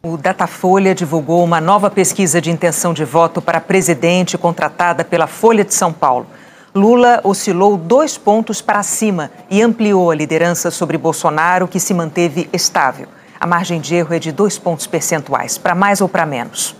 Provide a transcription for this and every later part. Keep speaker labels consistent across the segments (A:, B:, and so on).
A: O Datafolha divulgou uma nova pesquisa de intenção de voto para presidente contratada pela Folha de São Paulo. Lula oscilou dois pontos para cima e ampliou a liderança sobre Bolsonaro, que se manteve estável. A margem de erro é de dois pontos percentuais, para mais ou para menos.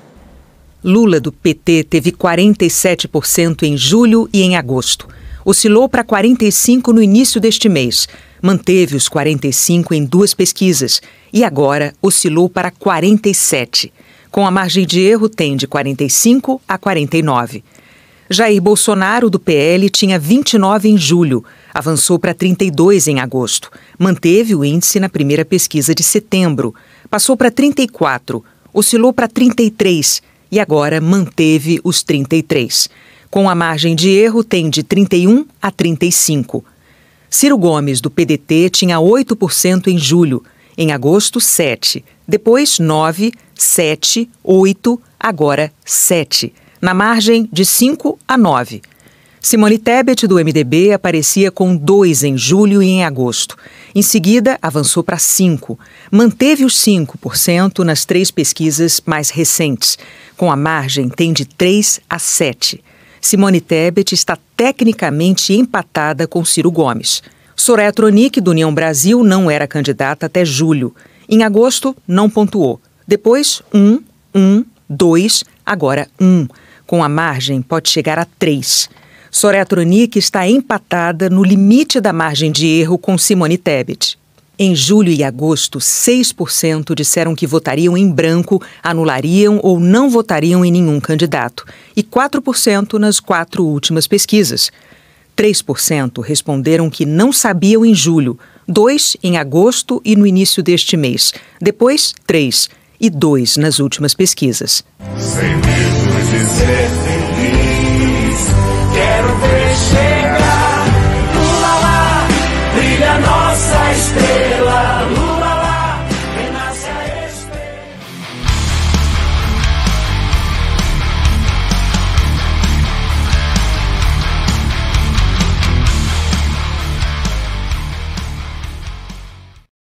A: Lula, do PT, teve 47% em julho e em agosto. Oscilou para 45% no início deste mês. Manteve os 45 em duas pesquisas e agora oscilou para 47. Com a margem de erro, tem de 45 a 49. Jair Bolsonaro, do PL, tinha 29 em julho, avançou para 32 em agosto, manteve o índice na primeira pesquisa de setembro, passou para 34, oscilou para 33 e agora manteve os 33. Com a margem de erro, tem de 31 a 35. Ciro Gomes, do PDT, tinha 8% em julho. Em agosto, 7. Depois, 9, 7, 8, agora 7. Na margem de 5 a 9. Simone Tebet, do MDB, aparecia com 2 em julho e em agosto. Em seguida, avançou para 5. Manteve os 5% nas três pesquisas mais recentes. Com a margem, tem de 3 a 7. Simone Tebet está tecnicamente empatada com Ciro Gomes. Soraya Tronic, do União Brasil, não era candidata até julho. Em agosto, não pontuou. Depois, um, um, dois, agora um. Com a margem, pode chegar a três. Soraya Tronic está empatada no limite da margem de erro com Simone Tebet. Em julho e agosto, 6% disseram que votariam em branco, anulariam ou não votariam em nenhum candidato, e 4% nas quatro últimas pesquisas. 3% responderam que não sabiam em julho, 2% em agosto e no início deste mês, depois 3% e 2% nas últimas pesquisas. Sem medo de ser